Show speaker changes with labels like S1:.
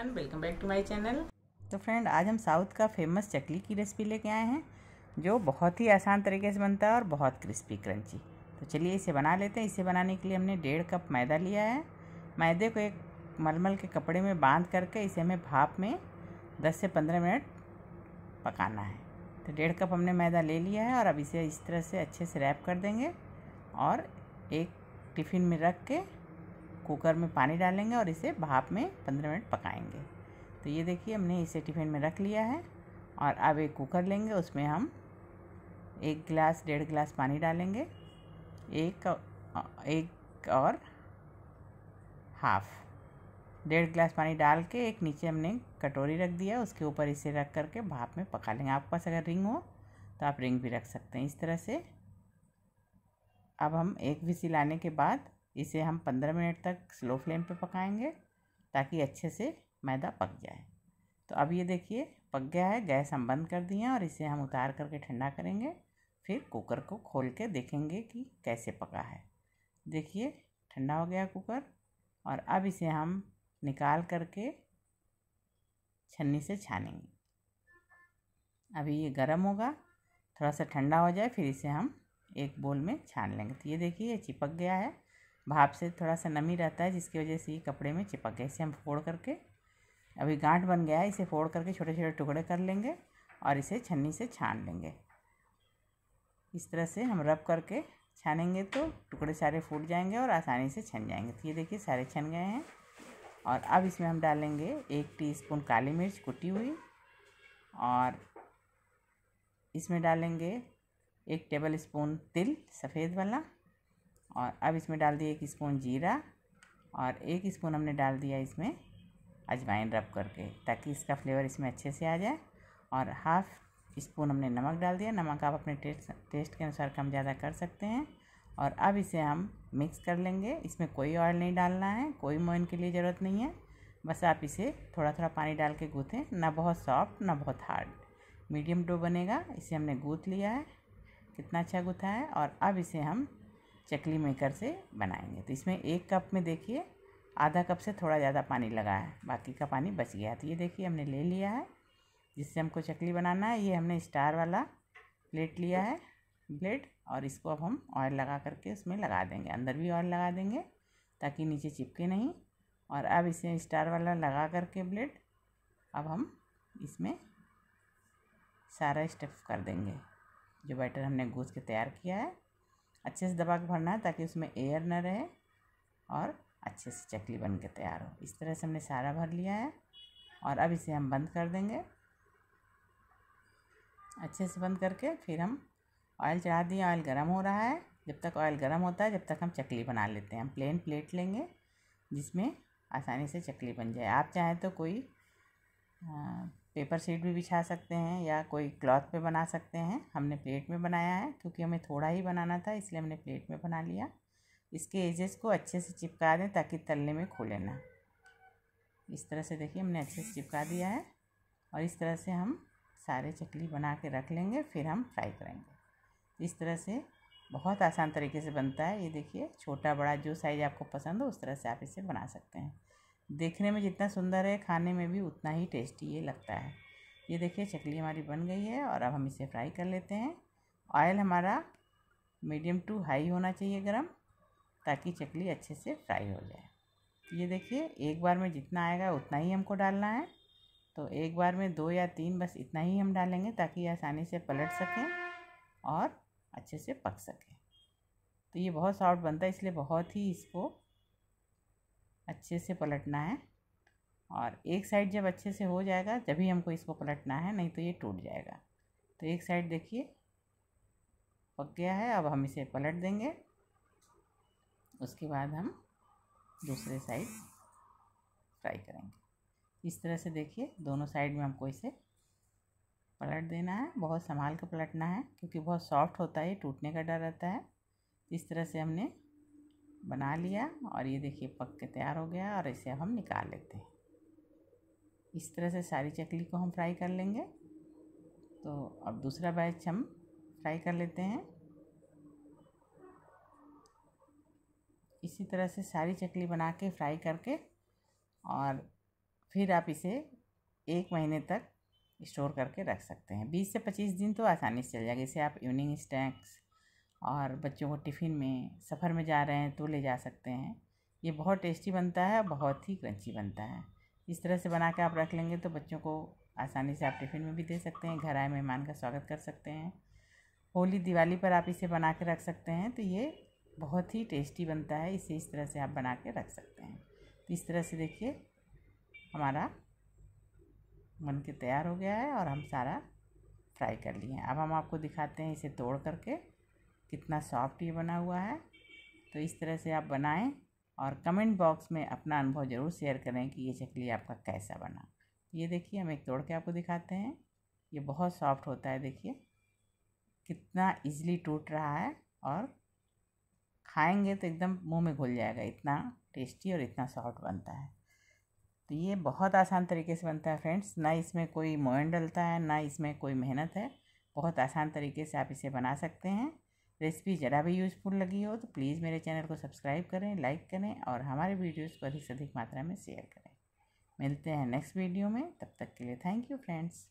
S1: everyone welcome back to my channel तो friend आज हम साउथ का फेमस चकली की रेसिपी लेके आए हैं जो बहुत ही आसान तरीके से बनता है और बहुत क्रिस्पी क्रंची तो चलिए इसे बना लेते हैं इसे बनाने के लिए हमने डेढ़ कप मैदा लिया है मैदे को एक मलमल के कपड़े में बांध करके इसे हमें भाप में दस से पंद्रह मिनट पकाना है तो डेढ़ कप हमने मैदा ले लिया है और अब इसे इस तरह से अच्छे से रैप कर देंगे और एक टिफ़िन में रख के कुकर में पानी डालेंगे और इसे भाप में पंद्रह मिनट पकाएंगे तो ये देखिए हमने इसे टिफ़िन में रख लिया है और अब एक कुकर लेंगे उसमें हम एक गिलास डेढ़ गिलास पानी डालेंगे एक एक और हाफ डेढ़ गिलास पानी डाल के एक नीचे हमने कटोरी रख दिया उसके ऊपर इसे रख करके भाप में पका लेंगे आपके पास अगर रिंग हो तो आप रिंग भी रख सकते हैं इस तरह से अब हम एक भी सिलाने के बाद इसे हम पंद्रह मिनट तक स्लो फ्लेम पे पकाएंगे ताकि अच्छे से मैदा पक जाए तो अब ये देखिए पक गया है गैस हम बंद कर दिए हैं और इसे हम उतार करके ठंडा करेंगे फिर कुकर को खोल के देखेंगे कि कैसे पका है देखिए ठंडा हो गया कुकर और अब इसे हम निकाल करके छन्नी से छानेंगे अभी ये गर्म होगा थोड़ा सा ठंडा हो जाए फिर इसे हम एक बोल में छान लेंगे तो ये देखिए ये चिपक गया है भाप से थोड़ा सा नमी रहता है जिसकी वजह से ये कपड़े में चिपक गए इसे हम फोड़ करके अभी गांठ बन गया है इसे फोड़ करके छोटे छोटे टुकड़े कर लेंगे और इसे छन्नी से छान लेंगे इस तरह से हम रब करके छानेंगे तो टुकड़े सारे फूट जाएंगे और आसानी से छन जाएंगे तो ये देखिए सारे छन गए हैं और अब इसमें हम डालेंगे एक टीस्पून काली मिर्च कुटी हुई और इसमें डालेंगे एक टेबल स्पून तिल सफ़ेद वाला और अब इसमें डाल दिया एक स्पून जीरा और एक स्पून हमने डाल दिया इसमें अजवाइन रब करके ताकि इसका फ्लेवर इसमें अच्छे से आ जाए और हाफ स्पून हमने नमक डाल दिया नमक आप अपने टेस्ट टेस्ट के अनुसार कम ज़्यादा कर सकते हैं और अब इसे हम मिक्स कर लेंगे इसमें कोई ऑयल नहीं डालना है कोई मोइन के लिए ज़रूरत नहीं है बस आप इसे थोड़ा थोड़ा पानी डाल के गूँथें ना बहुत सॉफ्ट ना बहुत हार्ड मीडियम डो बनेगा इसे हमने गूँथ लिया है कितना अच्छा गूँथा है और अब इसे हम चकली मेकर से बनाएंगे तो इसमें एक कप में देखिए आधा कप से थोड़ा ज़्यादा पानी लगा है बाकी का पानी बच गया तो ये देखिए हमने ले लिया है जिससे हमको चकली बनाना है ये हमने स्टार वाला प्लेट लिया है ब्लेड और इसको अब हम ऑयल लगा करके उसमें लगा देंगे अंदर भी ऑयल लगा देंगे ताकि नीचे चिपके नहीं और अब इसे स्टार वाला लगा करके ब्लेड अब हम इसमें सारा स्टफ कर देंगे जो बैटर हमने गूँथ के तैयार किया है अच्छे से दबा के भरना है ताकि उसमें एयर ना रहे और अच्छे से चकली बन के तैयार हो इस तरह से हमने सारा भर लिया है और अब इसे हम बंद कर देंगे अच्छे से बंद करके फिर हम ऑयल चढ़ा दिए ऑयल गर्म हो रहा है जब तक ऑयल गर्म होता है जब तक हम चकली बना लेते हैं हम प्लेन प्लेट लेंगे जिसमें आसानी से चकली बन जाए आप चाहें तो कोई पेपर सीट भी बिछा सकते हैं या कोई क्लॉथ पे बना सकते हैं हमने प्लेट में बनाया है क्योंकि हमें थोड़ा ही बनाना था इसलिए हमने प्लेट में बना लिया इसके एजेस को अच्छे से चिपका दें ताकि तलने में खोले ना इस तरह से देखिए हमने अच्छे से चिपका दिया है और इस तरह से हम सारे चकली बना के रख लेंगे फिर हम फ्राई करेंगे इस तरह से बहुत आसान तरीके से बनता है ये देखिए छोटा बड़ा जो साइज़ आपको पसंद हो उस तरह से आप इसे बना सकते हैं देखने में जितना सुंदर है खाने में भी उतना ही टेस्टी ये लगता है ये देखिए चकली हमारी बन गई है और अब हम इसे फ्राई कर लेते हैं ऑयल हमारा मीडियम टू हाई होना चाहिए गरम ताकि चकली अच्छे से फ्राई हो जाए ये देखिए एक बार में जितना आएगा उतना ही हमको डालना है तो एक बार में दो या तीन बस इतना ही हम डालेंगे ताकि आसानी से पलट सकें और अच्छे से पक सकें तो ये बहुत सॉफ्ट बनता है इसलिए बहुत ही इसको अच्छे से पलटना है और एक साइड जब अच्छे से हो जाएगा तभी हमको इसको पलटना है नहीं तो ये टूट जाएगा तो एक साइड देखिए पक गया है अब हम इसे पलट देंगे उसके बाद हम दूसरे साइड फ्राई करेंगे इस तरह से देखिए दोनों साइड में हमको इसे पलट देना है बहुत संभाल कर पलटना है क्योंकि बहुत सॉफ्ट होता है टूटने का डर रहता है इस तरह से हमने बना लिया और ये देखिए पक के तैयार हो गया और इसे हम निकाल लेते हैं इस तरह से सारी चकली को हम फ्राई कर लेंगे तो अब दूसरा बैच हम फ्राई कर लेते हैं इसी तरह से सारी चकली बना के फ्राई करके और फिर आप इसे एक महीने तक स्टोर करके रख सकते हैं बीस से पच्चीस दिन तो आसानी से चल जाएगा इसे आप इवनिंग स्टैक्स और बच्चों को टिफ़िन में सफ़र में जा रहे हैं तो ले जा सकते हैं ये बहुत टेस्टी बनता है बहुत ही क्रंची बनता है इस तरह से बना के आप रख लेंगे तो बच्चों को आसानी से आप टिफ़िन में भी दे सकते हैं घर आए मेहमान का स्वागत कर सकते हैं होली दिवाली पर आप इसे बना के रख सकते हैं तो ये बहुत ही टेस्टी बनता है इसे इस तरह से आप बना के रख सकते हैं तो इस तरह से देखिए हमारा बन के तैयार हो गया है और हम सारा फ्राई कर लिए अब हम आपको दिखाते हैं इसे तोड़ करके कितना सॉफ्ट ये बना हुआ है तो इस तरह से आप बनाएं और कमेंट बॉक्स में अपना अनुभव ज़रूर शेयर करें कि ये चकली आपका कैसा बना ये देखिए हम एक तोड़ के आपको दिखाते हैं ये बहुत सॉफ्ट होता है देखिए कितना इजीली टूट रहा है और खाएंगे तो एकदम मुंह में घुल जाएगा इतना टेस्टी और इतना सॉफ्ट बनता है तो ये बहुत आसान तरीके से बनता है फ्रेंड्स ना इसमें कोई मोयन डलता है ना इसमें कोई मेहनत है बहुत आसान तरीके से आप इसे बना सकते हैं रेसिपी ज़रा भी यूज़फुल लगी हो तो प्लीज़ मेरे चैनल को सब्सक्राइब करें लाइक करें और हमारे वीडियोज़ को अधिक से अधिक मात्रा में शेयर करें मिलते हैं नेक्स्ट वीडियो में तब तक के लिए थैंक यू फ्रेंड्स